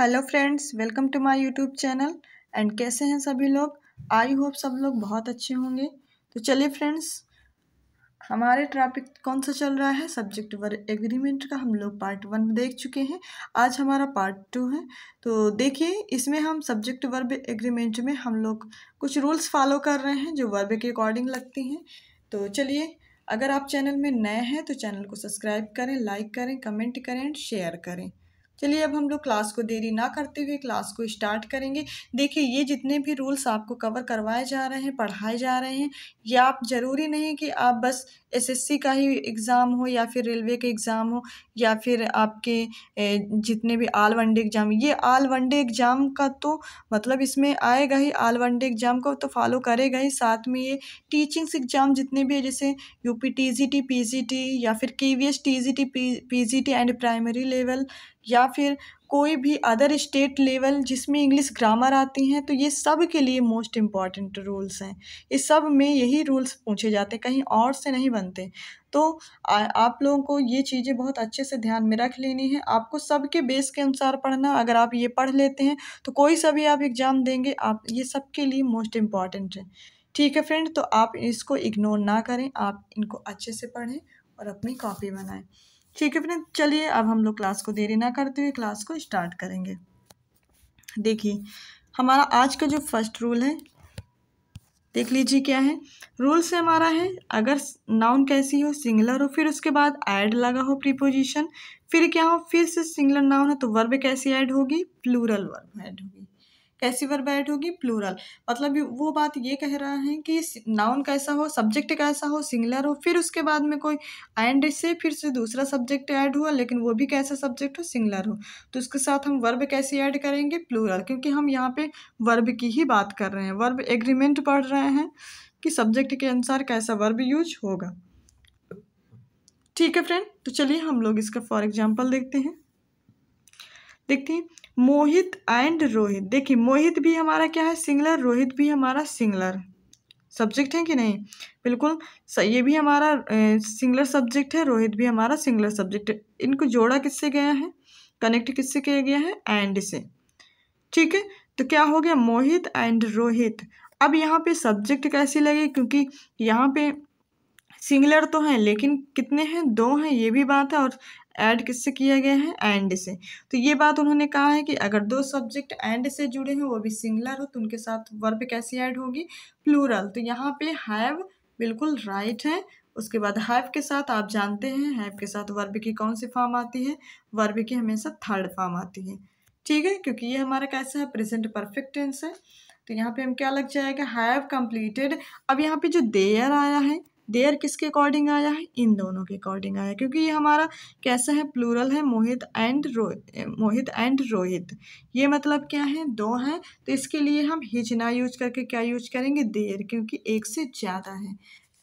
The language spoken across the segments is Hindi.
hello friends welcome to my YouTube channel and कैसे हैं सभी लोग आई होप सब लोग बहुत अच्छे होंगे तो चलिए फ्रेंड्स हमारे टॉपिक कौन सा चल रहा है सब्जेक्ट वर्ग एग्रीमेंट का हम लोग पार्ट वन देख चुके हैं आज हमारा पार्ट टू है तो देखिए इसमें हम सब्जेक्ट वर्ब एग्रीमेंट में हम लोग कुछ रूल्स फॉलो कर रहे हैं जो वर्ब के अकॉर्डिंग लगते हैं तो चलिए अगर आप चैनल में नए हैं तो चैनल को सब्सक्राइब करें लाइक करें कमेंट करें एंड शेयर करें चलिए अब हम लोग क्लास को देरी ना करते हुए क्लास को स्टार्ट करेंगे देखिए ये जितने भी रूल्स आपको कवर करवाए जा रहे हैं पढ़ाए जा रहे हैं ये आप ज़रूरी नहीं कि आप बस एसएससी का ही एग्ज़ाम हो या फिर रेलवे का एग्ज़ाम हो या फिर आपके जितने भी आल वन डे एग्ज़ाम ये आल वन डे एग्ज़ाम का तो मतलब इसमें आएगा ही आल वन डे एग्ज़ाम को तो फॉलो करेगा ही साथ में ये टीचिंग्स एग्ज़ाम जितने भी है जैसे U P T G T P G T या फिर K V S T G T P G T and primary level या फिर कोई भी अदर स्टेट लेवल जिसमें इंग्लिश ग्रामर आती हैं तो ये सब के लिए मोस्ट इम्पॉर्टेंट रूल्स हैं इस सब में यही रूल्स पूछे जाते हैं कहीं और से नहीं बनते तो आ, आप लोगों को ये चीज़ें बहुत अच्छे से ध्यान में रख लेनी है आपको सबके बेस के अनुसार पढ़ना अगर आप ये पढ़ लेते हैं तो कोई सा भी आप एग्ज़ाम देंगे आप ये सब के लिए मोस्ट इम्पॉर्टेंट है ठीक है फ्रेंड तो आप इसको इग्नोर ना करें आप इनको अच्छे से पढ़ें और अपनी कॉपी बनाएं ठीक है फ्रेंड चलिए अब हम लोग क्लास को देरी ना करते हुए क्लास को स्टार्ट करेंगे देखिए हमारा आज का जो फर्स्ट रूल है देख लीजिए क्या है रूल से हमारा है अगर नाउन कैसी हो सिंगलर हो फिर उसके बाद ऐड लगा हो प्रीपोजिशन फिर क्या हो फिर से सिंगलर नाउन है तो वर्ब कैसी ऐड होगी प्लूरल वर्ब ऐड होगी कैसी वर्ब ऐड होगी प्लूरल मतलब वो बात ये कह रहा है कि नाउन कैसा हो सब्जेक्ट कैसा हो सिंगलर हो फिर उसके बाद में कोई एंड से फिर से दूसरा सब्जेक्ट ऐड हुआ लेकिन वो भी कैसा सब्जेक्ट हो सिंगलर हो तो उसके साथ हम वर्ब कैसे ऐड करेंगे प्लूरल क्योंकि हम यहाँ पे वर्ब की ही बात कर रहे हैं वर्ब एग्रीमेंट पढ़ रहे हैं कि सब्जेक्ट के अनुसार कैसा वर्ब यूज होगा ठीक है फ्रेंड तो चलिए हम लोग इसका फॉर एग्जाम्पल देखते हैं देखते हैं मोहित एंड रोहित देखिए मोहित भी हमारा क्या है सिंगलर रोहित भी हमारा सिंगलर सब्जेक्ट है कि नहीं बिल्कुल ये भी हमारा सिंगलर सब्जेक्ट है रोहित भी हमारा सिंगलर सब्जेक्ट है इनको जोड़ा किससे गया है कनेक्ट किससे किया गया है एंड से ठीक है तो क्या हो गया मोहित एंड रोहित अब यहाँ पे सब्जेक्ट कैसी लगे क्योंकि यहाँ पे सिंगलर तो हैं लेकिन कितने हैं दो हैं ये भी बात है और ऐड किससे किया गया है एंड से तो ये बात उन्होंने कहा है कि अगर दो सब्जेक्ट एंड से जुड़े हैं वो भी सिंगलर हो तो उनके साथ वर्ब कैसी ऐड होगी प्लूरल तो यहाँ पे हैव बिल्कुल राइट है उसके बाद हैव के साथ आप जानते हैं हैव के साथ वर्ब की कौन सी फॉर्म आती है वर्ब की हमेशा थर्ड फॉर्म आती है ठीक है क्योंकि ये हमारा कैसा है प्रेजेंट परफेक्ट टेंस है तो यहाँ पे हम क्या लग जाएगा हैव कम्प्लीटेड अब यहाँ पे जो देयर आया है देयर किसके अकॉर्डिंग आया है इन दोनों के अकॉर्डिंग आया क्योंकि ये हमारा कैसा है प्लूरल है मोहित एंड रोहित मोहित एंड रोहित ये मतलब क्या है दो हैं तो इसके लिए हम हिज ना यूज करके क्या यूज करेंगे देयर क्योंकि एक से ज़्यादा है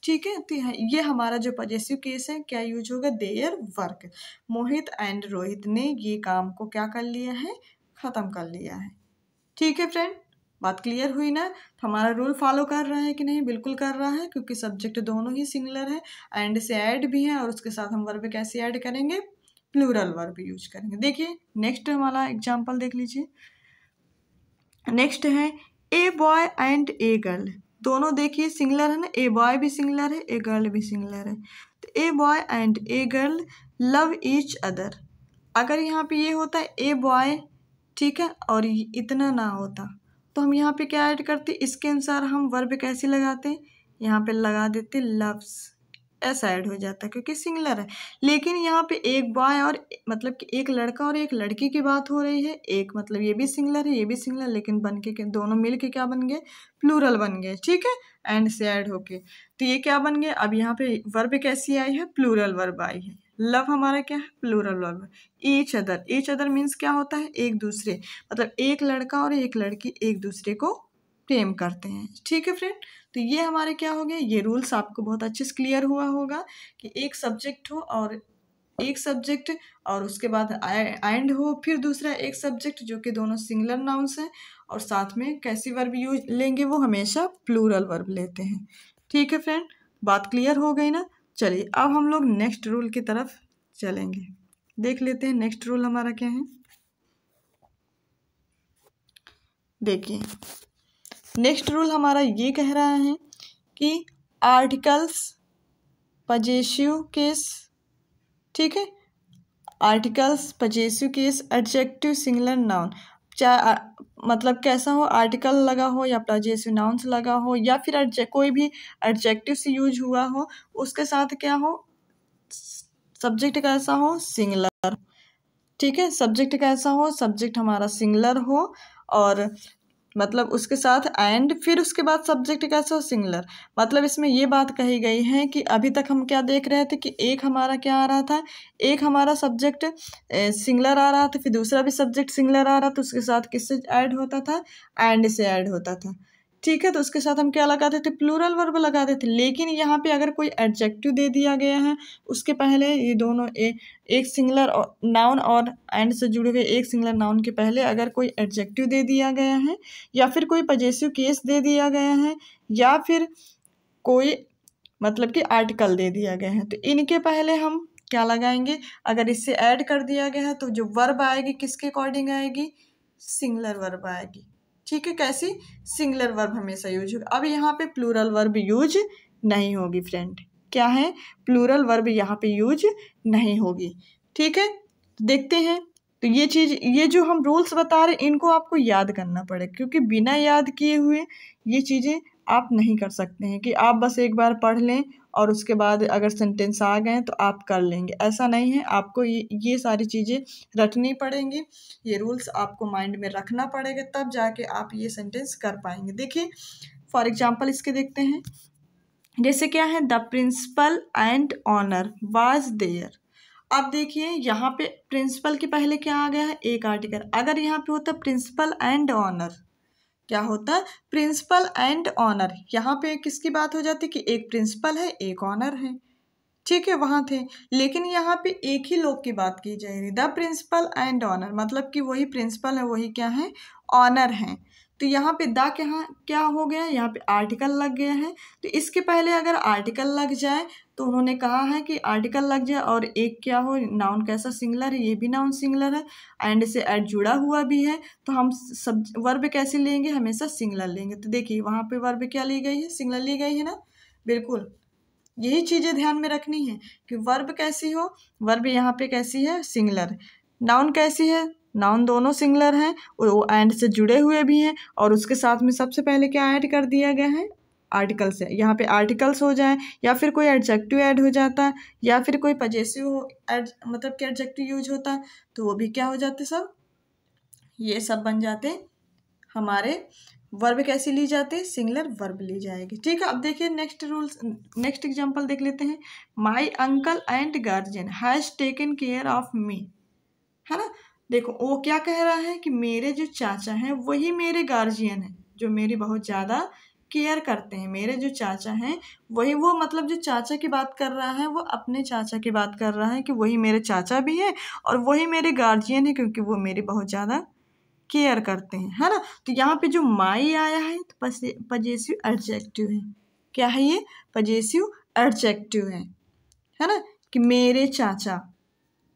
ठीक है तो ये हमारा जो पजेसिव केस है क्या यूज होगा their work Mohit and Rohit ने ये काम को क्या कर लिया है ख़त्म कर लिया है ठीक है फ्रेंड बात क्लियर हुई ना तो हमारा रूल फॉलो कर रहा है कि नहीं बिल्कुल कर रहा है क्योंकि सब्जेक्ट दोनों ही सिंगुलर है एंड से ऐड भी है और उसके साथ हम वर्ब कैसे ऐड करेंगे प्लूरल वर्ब यूज करेंगे देखिए नेक्स्ट हमारा एग्जाम्पल देख लीजिए नेक्स्ट है a boy and a girl दोनों देखिए सिंगलर है ना ए बॉय भी सिंगलर है ए गर्ल भी सिंगलर है तो a boy and a girl love each other अगर यहाँ पे ये होता है ए बॉय ठीक है और इतना ना होता तो हम यहाँ पे क्या ऐड करते इसके अनुसार हम वर्ब कैसे लगाते हैं यहाँ पे लगा देते लव्स ऐसा ऐड हो जाता है क्योंकि सिंगलर है लेकिन यहाँ पे एक बॉय और मतलब कि एक लड़का और एक लड़की की बात हो रही है एक मतलब ये भी सिंगलर है ये भी सिंगलर लेकिन बन के दोनों मिल के क्या बन गए प्लूरल बन गए ठीक है एंड से ऐड होके तो ये क्या बन गए अब यहाँ पे वर्ब कैसी आई है प्लूरल वर्ब आई है लव हमारा क्या है plural love each other each other means क्या होता है एक दूसरे मतलब एक लड़का और एक लड़की एक दूसरे को प्रेम करते हैं ठीक है फ्रेंड तो ये हमारे क्या हो गए ये रूल्स आपको बहुत अच्छे से क्लियर हुआ होगा कि एक सब्जेक्ट हो और एक सब्जेक्ट और उसके बाद एंड हो फिर दूसरा एक सब्जेक्ट जो कि दोनों सिंगुलर नाउंस हैं और साथ में कैसी वर्ब यूज लेंगे वो हमेशा प्लूरल वर्ब लेते हैं ठीक है फ्रेंड बात क्लियर हो गई ना चलिए अब हम लोग नेक्स्ट रूल की तरफ चलेंगे देख लेते हैं नेक्स्ट रूल हमारा क्या है देखिए नेक्स्ट रूल हमारा ये कह रहा है कि आर्टिकल्स पजेसिव केस ठीक है articles possessive case adjective singular noun चाहे मतलब कैसा हो आर्टिकल लगा हो या प्लाजियस नाउंस लगा हो या फिर कोई भी एडजेक्टिव से यूज हुआ हो उसके साथ क्या हो सब्जेक्ट कैसा हो सिंगलर ठीक है सब्जेक्ट कैसा हो सब्जेक्ट हमारा सिंगलर हो और मतलब उसके साथ एंड फिर उसके बाद सब्जेक्ट कैसे हो सिंगुलर मतलब इसमें ये बात कही गई है कि अभी तक हम क्या देख रहे थे कि एक हमारा क्या आ रहा था एक हमारा सब्जेक्ट सिंगुलर आ रहा था फिर दूसरा भी सब्जेक्ट सिंगुलर आ रहा था तो उसके साथ किससे ऐड होता था एंड से ऐड होता था ठीक है तो उसके साथ हम क्या लगाते थे प्लूरल वर्ब लगाते थे लेकिन यहाँ पे अगर कोई एडजेक्टिव दे दिया गया है उसके पहले ये दोनों ए, एक सिंगलर नाउन और एंड से जुड़े हुए एक सिंगलर नाउन के पहले अगर कोई एडजेक्टिव दे दिया गया है या फिर कोई पजेसिव केस दे दिया गया है या फिर कोई मतलब कि आर्टिकल दे दिया गया है तो इनके पहले हम क्या लगाएंगे अगर इससे ऐड कर दिया गया है तो जो वर्ब आएगी किसके अकॉर्डिंग आएगी सिंगलर वर्ब आएगी ठीक है कैसी सिंगलर वर्ब हमेशा यूज होगा अब यहाँ पे प्लूरल वर्ब यूज नहीं होगी फ्रेंड क्या है प्लूरल वर्ब यहाँ पे यूज नहीं होगी ठीक है तो देखते हैं तो ये चीज़ ये जो हम रूल्स बता रहे हैं इनको आपको याद करना पड़ेगा क्योंकि बिना याद किए हुए ये चीज़ें आप नहीं कर सकते हैं कि आप बस एक बार पढ़ लें और उसके बाद अगर सेंटेंस आ गए तो आप कर लेंगे ऐसा नहीं है आपको ये ये सारी चीज़ें रटनी पड़ेंगी ये रूल्स आपको माइंड में रखना पड़ेगा तब जाके आप ये सेंटेंस कर पाएंगे देखिए फॉर एग्जाम्पल इसके देखते हैं जैसे क्या है the principal and owner was there अब देखिए यहाँ पे प्रिंसिपल के पहले क्या आ गया है एक आर्टिकल अगर यहाँ पे होता प्रिंसिपल एंड ऑनर क्या होता है प्रिंसिपल एंड ऑनर यहाँ पे किसकी बात हो जाती है कि एक प्रिंसिपल है एक ऑनर है ठीक है वहाँ थे लेकिन यहाँ पे एक ही लोग की बात की जा रही द प्रिंसिपल एंड ऑनर मतलब कि वही प्रिंसिपल है वही क्या है ऑनर हैं तो यहाँ पे द क्या क्या हो गया यहाँ पे आर्टिकल लग गया है तो इसके पहले अगर आर्टिकल लग जाए तो उन्होंने कहा है कि आर्टिकल लग जाए और एक क्या हो नाउन कैसा सिंगलर है ये भी नाउन सिंगलर है एंड से एड जुड़ा हुआ भी है तो हम सब वर्ब कैसे लेंगे हमेशा सिंगलर लेंगे तो देखिए वहाँ पे वर्ब क्या ली गई है सिंगलर ली गई है ना बिल्कुल यही चीज़ें ध्यान में रखनी है कि वर्ब कैसी हो वर्ब यहाँ पे कैसी है सिंगलर नाउन कैसी है नाउन दोनों सिंगलर हैं वो एंड से जुड़े हुए भी हैं और उसके साथ में सबसे पहले क्या ऐड कर दिया गया है आर्टिकल्स है यहाँ पे आर्टिकल्स हो जाए या फिर कोई एडजेक्टिव ऐड हो जाता है या फिर कोई पजेसिव एड मतलब कि एडजेक्टिव यूज होता है तो वो भी क्या हो जाते सब ये सब बन जाते हमारे वर्ब कैसे ली जाते सिंगलर वर्ब ली जाएगी ठीक है अब देखिए नेक्स्ट रूल्स नेक्स्ट एग्जांपल देख लेते हैं my uncle and guardian has taken care of me है ना देखो वो क्या कह रहा है कि मेरे जो चाचा हैं वही मेरे गार्जियन हैं जो मेरी बहुत ज़्यादा केयर करते हैं मेरे जो चाचा हैं वही वो मतलब जो चाचा की बात कर रहा है वो अपने चाचा की बात कर रहा है कि वही मेरे चाचा भी हैं और वही मेरे गार्जियन है क्योंकि वो मेरी बहुत ज़्यादा केयर करते हैं है ना तो यहाँ पे जो माई आया है तो पजेसिव एडजेक्टिव है क्या है ये पजेसिव एडजेक्टिव है है ना कि मेरे चाचा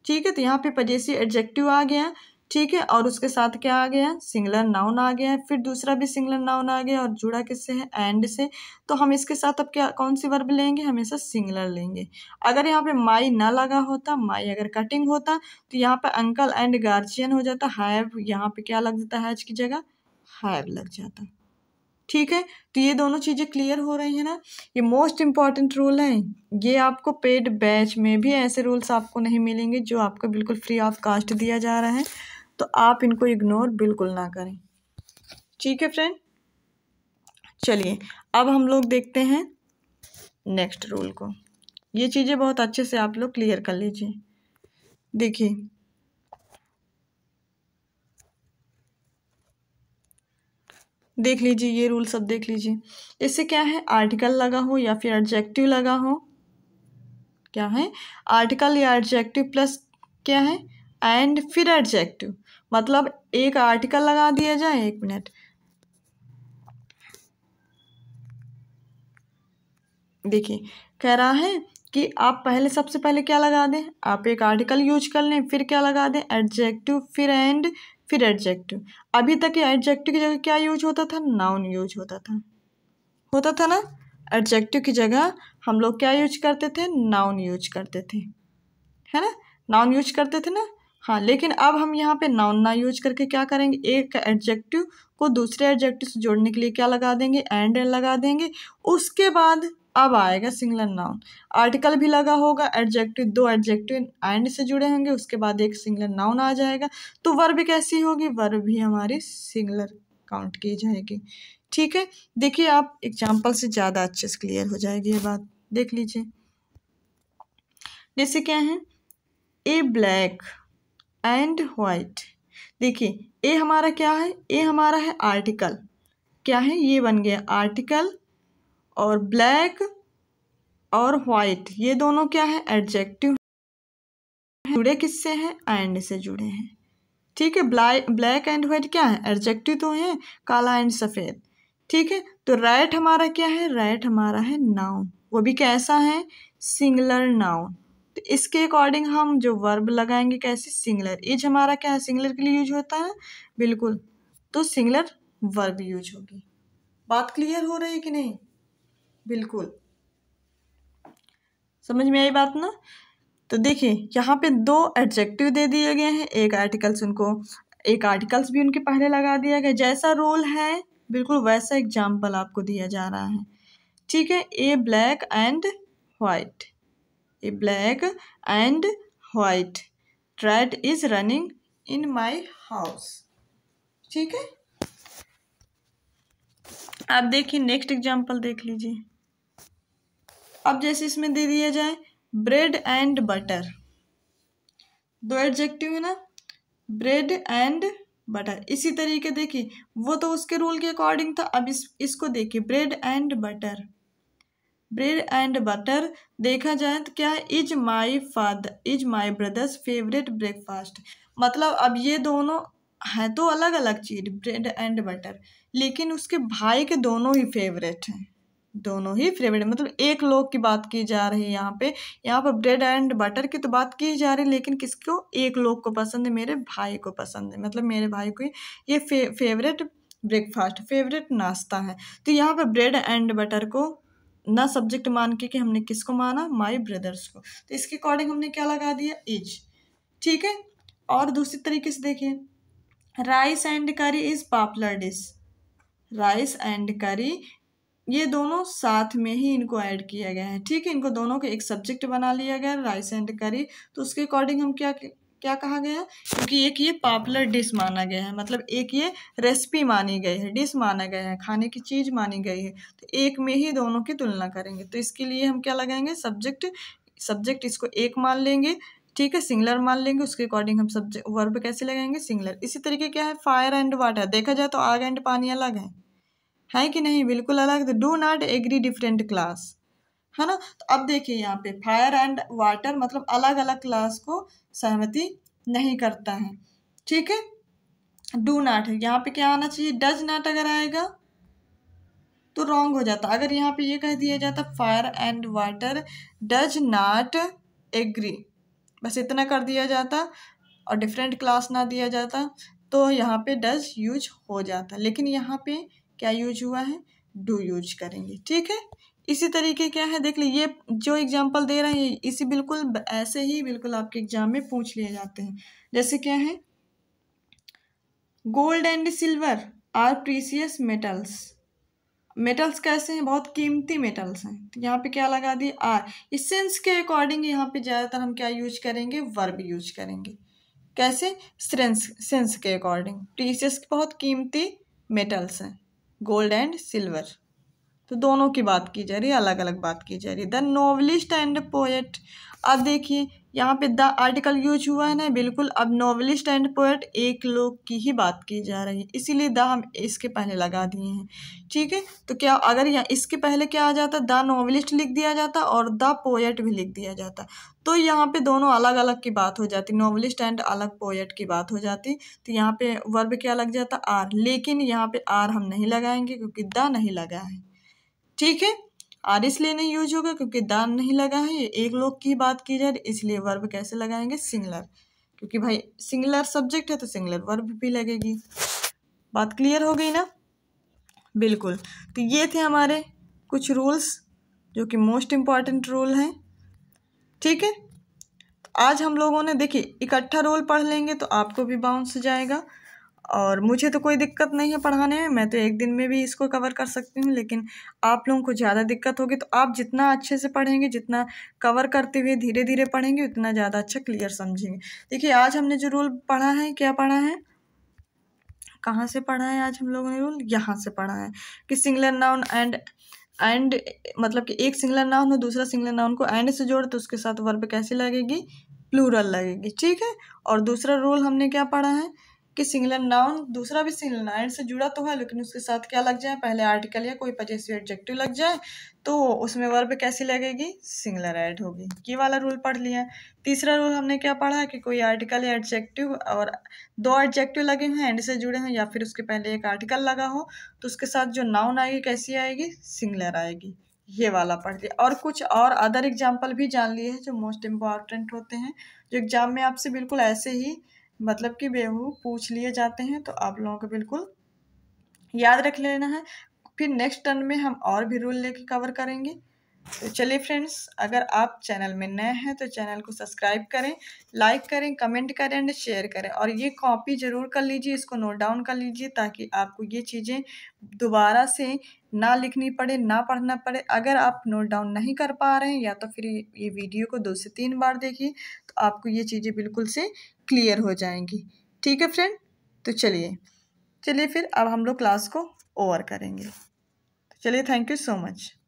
ठीक है तो यहाँ पे पजेसी एडजेक्टिव आ गया ठीक है और उसके साथ क्या आ गया सिंगलर नाउन आ गया फिर दूसरा भी सिंगलर नाउन आ गया और जुड़ा किससे है एंड से तो हम इसके साथ अब क्या कौन सी वर्ब लेंगे हमेशा सिंगलर लेंगे अगर यहाँ पे माई ना लगा होता माई अगर कटिंग होता तो यहाँ पे अंकल एंड गार्जियन हो जाता हैव यहाँ पे क्या लग जाता हैज की जगह हैव लग जाता ठीक है तो ये दोनों चीज़ें क्लियर हो रही हैं ना ये मोस्ट इम्पॉर्टेंट रूल हैं ये आपको पेड बैच में भी ऐसे रूल्स आपको नहीं मिलेंगे जो आपको बिल्कुल फ्री ऑफ कास्ट दिया जा रहा है तो आप इनको इग्नोर बिल्कुल ना करें ठीक है फ्रेंड चलिए अब हम लोग देखते हैं नेक्स्ट रूल को ये चीज़ें बहुत अच्छे से आप लोग क्लियर कर लीजिए देखिए देख लीजिए ये रूल सब देख लीजिए इससे क्या है आर्टिकल लगा हो या फिर एडजेक्टिव लगा हो क्या है आर्टिकल या एडजेक्टिव प्लस क्या है एंड फिर एडजेक्टिव मतलब एक आर्टिकल लगा दिया जाए एक मिनट देखिए कह रहा है कि आप पहले सबसे पहले क्या लगा दें आप एक आर्टिकल यूज कर लें फिर क्या लगा दें एडजेक्टिव फिर एंड फिर एडजेक्टिव अभी तक ये एडजेक्टिव की जगह क्या यूज होता था नाउन यूज होता था होता था ना एडजेक्टिव की जगह हम लोग क्या यूज करते थे नाउन यूज करते थे है ना नाउन यूज करते थे ना हाँ लेकिन अब हम यहाँ पे नाउन ना यूज करके क्या करेंगे एक एडजेक्टिव को दूसरे एडजेक्टिव से जोड़ने के लिए क्या लगा देंगे एंड लगा देंगे उसके बाद अब आएगा सिंगलर नाउन आर्टिकल भी लगा होगा एडजेक्टिव दो एडजेक्टिव एंड से जुड़े होंगे उसके बाद एक सिंगलर नाउन आ जाएगा तो वर्ब कैसी होगी वर्ब भी हमारी सिंगलर काउंट की जाएगी ठीक है देखिए आप एग्जाम्पल से ज़्यादा अच्छे से क्लियर हो जाएगी ये बात देख लीजिए जैसे क्या है ए ब्लैक एंड वाइट देखिए ए हमारा क्या है ए हमारा है आर्टिकल क्या है ये बन गया आर्टिकल और ब्लैक और वाइट ये दोनों क्या है एडजेक्टिव जुड़े किससे हैं एंड से जुड़े हैं ठीक है ब्लैक एंड व्हाइट क्या है एडजेक्टिव तो है काला एंड सफ़ेद ठीक है तो राइट हमारा क्या है राइट हमारा है नाउन वो भी कैसा है सिंगलर नाउन तो इसके अकॉर्डिंग हम जो वर्ब लगाएंगे कैसे सिंगलर इज हमारा क्या है सिंगलर के लिए यूज होता है बिल्कुल तो सिंगलर वर्ब यूज होगी बात क्लियर हो रही है कि नहीं बिल्कुल समझ में आई बात ना तो देखिए यहाँ पे दो एडजेक्टिव दे दिए गए हैं एक आर्टिकल्स उनको एक आर्टिकल्स भी उनके पहले लगा दिया गया जैसा रोल है बिल्कुल वैसा एग्जाम्पल आपको दिया जा रहा है ठीक है a black and white a black and white trait is running in my house ठीक है आप देखिए नेक्स्ट एग्जाम्पल देख लीजिए अब जैसे इसमें दे दिया जाए ब्रेड एंड बटर दो एडजेक्टिव है ना ब्रेड एंड बटर इसी तरीके देखिए वो तो उसके रूल के अकॉर्डिंग था अब इस इसको देखिए bread and butter bread and butter देखा जाए तो क्या है is my father is my brother's favourite breakfast मतलब अब ये दोनों हैं तो अलग अलग चीज़ ब्रेड एंड बटर लेकिन उसके भाई के दोनों ही फेवरेट हैं दोनों ही फेवरेट मतलब एक लोग की बात की जा रही है यहाँ पे यहाँ पर ब्रेड एंड बटर की तो बात की जा रही है लेकिन किसको एक लोग को पसंद है मेरे भाई को पसंद है मतलब मेरे भाई को ये फे, फेवरेट ब्रेकफास्ट फेवरेट नाश्ता है तो यहाँ पर ब्रेड एंड बटर को ना सब्जेक्ट मान के कि हमने किसको माना माय ब्रदर्स को तो इसके अकॉर्डिंग हमने क्या लगा दिया इज ठीक है और दूसरी तरीके से देखिए rice and curry is popular dish rice and curry ये दोनों साथ में ही इनको ऐड किया गया है ठीक है इनको दोनों के एक सब्जेक्ट बना लिया गया राइस एंड करी तो उसके अकॉर्डिंग हम क्या क्या कहा गया क्योंकि एक ये पॉपुलर डिश माना गया है मतलब एक ये रेसिपी मानी गई है डिश माना गया है खाने की चीज़ मानी गई है तो एक में ही दोनों की तुलना करेंगे तो इसके लिए हम क्या लगाएंगे सब्जेक्ट सब्जेक्ट इसको एक मान लेंगे ठीक है सिंगलर मान लेंगे उसके अकॉर्डिंग हम सब्जेक्ट वर्ब कैसे लगाएंगे सिंगलर इसी तरीके क्या है फायर एंड वाटर देखा जाए तो आग एंड पानी अलग है है कि नहीं बिल्कुल अलग do not agree different class है ना तो अब देखिए यहाँ पे फायर एंड वाटर मतलब अलग अलग क्लास को सहमति नहीं करता है ठीक है डू नॉट है यहाँ पे क्या आना चाहिए डज नॉट अगर आएगा तो रॉन्ग हो जाता अगर यहाँ पे ये कह दिया जाता fire and water does not agree बस इतना कर दिया जाता और डिफरेंट क्लास ना दिया जाता तो यहाँ पे डज यूज हो जाता लेकिन यहाँ पे क्या यूज हुआ है डू यूज करेंगे ठीक है इसी तरीके क्या है देख लीजिए ये जो एग्जाम्पल दे रहे हैं इसी बिल्कुल ऐसे ही बिल्कुल आपके एग्जाम में पूछ लिए जाते हैं जैसे क्या है gold and silver are precious metals metals कैसे हैं बहुत कीमती मेटल्स हैं तो यहाँ पे क्या लगा दिए आर इस सेंस के अकॉर्डिंग यहाँ पे ज़्यादातर हम क्या यूज करेंगे वर्ब यूज करेंगे कैसे सेंस सेंस के अकॉर्डिंग प्रीसियस बहुत कीमती मेटल्स हैं गोल्ड एंड सिल्वर तो दोनों की बात की जा रही है अलग अलग बात की जा रही है द नॉवलिस्ट एंड पोएट अब देखिए यहाँ पे द आर्टिकल यूज हुआ है ना बिल्कुल अब नॉवलिस्ट एंड पोएट एक लोग की ही बात की जा रही है इसीलिए द हम इसके पहले लगा दिए हैं ठीक है तो क्या अगर यहाँ इसके पहले क्या आ जाता द नॉवलिस्ट लिख दिया जाता और द पोएट भी लिख दिया जाता तो यहाँ पे दोनों अलग अलग की बात हो जाती नॉवलिस्ट एंड अलग पोएट की बात हो जाती तो यहाँ पे वर्ब क्या लग जाता आर लेकिन यहाँ पे आर हम नहीं लगाएंगे क्योंकि द नहीं लगा है ठीक है आर इसलिए नहीं यूज होगा क्योंकि दान नहीं लगा है ये एक लोग की बात की जाए इसलिए वर्ब कैसे लगाएंगे सिंगलर क्योंकि भाई सिंगलर सब्जेक्ट है तो सिंगलर वर्ब भी लगेगी बात क्लियर हो गई ना बिल्कुल तो ये थे हमारे कुछ रूल्स जो कि मोस्ट इम्पॉर्टेंट रूल हैं ठीक है आज हम लोगों ने देखिए इकट्ठा रोल पढ़ लेंगे तो आपको भी बाउंस जाएगा और मुझे तो कोई दिक्कत नहीं है पढ़ाने में मैं तो एक दिन में भी इसको कवर कर सकती हूँ लेकिन आप लोगों को ज़्यादा दिक्कत होगी तो आप जितना अच्छे से पढ़ेंगे जितना कवर करते हुए धीरे धीरे पढ़ेंगे उतना ज़्यादा अच्छा क्लियर समझेंगे देखिए आज हमने जो रूल पढ़ा है क्या पढ़ा है कहाँ से पढ़ा है आज हम लोगों ने रूल यहाँ से पढ़ा है कि सिंगलर नाउन एंड एंड मतलब कि एक सिंगलर नाउन और दूसरा सिंगलर नाउन को एंड से जोड़ तो उसके साथ वर्ब कैसी लगेगी प्लूरल लगेगी ठीक है और दूसरा रूल हमने क्या पढ़ा है कि सिंगलर नाउन दूसरा भी सिंगलर नाउन से जुड़ा तो है लेकिन उसके साथ क्या लग जाए पहले आर्टिकल या कोई पजेसिव एडजेक्टिव लग जाए तो उसमें वर्ब कैसी लगेगी सिंगलर ऐड होगी ये वाला रूल पढ़ लिया तीसरा रूल हमने क्या पढ़ा है कि कोई आर्टिकल या एडजेक्टिव और दो एडजेक्टिव लगे हुए एंड से जुड़े हैं या फिर उसके पहले एक आर्टिकल लगा हो तो उसके साथ जो नाउन आएगी कैसी आएगी सिंगलर आएगी ये वाला पढ़ लिया और कुछ और अदर एग्जाम्पल भी जान लिए हैं जो मोस्ट इम्पॉर्टेंट होते हैं जो एग्जाम में आपसे बिल्कुल ऐसे ही मतलब कि बेहू पूछ लिए जाते हैं तो आप लोगों को बिल्कुल याद रख लेना है फिर नेक्स्ट टर्न में हम और भी रूल लेके कवर करेंगे तो चलिए फ्रेंड्स अगर आप चैनल में नए हैं तो चैनल को सब्सक्राइब करें लाइक करें कमेंट करें एंड शेयर करें और ये कॉपी ज़रूर कर लीजिए इसको नोट डाउन कर लीजिए ताकि आपको ये चीज़ें दोबारा से ना लिखनी पड़े ना पढ़ना पड़े अगर आप नोट डाउन नहीं कर पा रहे हैं या तो फिर ये वीडियो को दो से तीन बार देखिए तो आपको ये चीज़ें बिल्कुल से क्लियर हो जाएंगी ठीक है फ्रेंड तो चलिए चलिए फिर अब हम लोग क्लास को ओवर करेंगे तो चलिए थैंक यू सो मच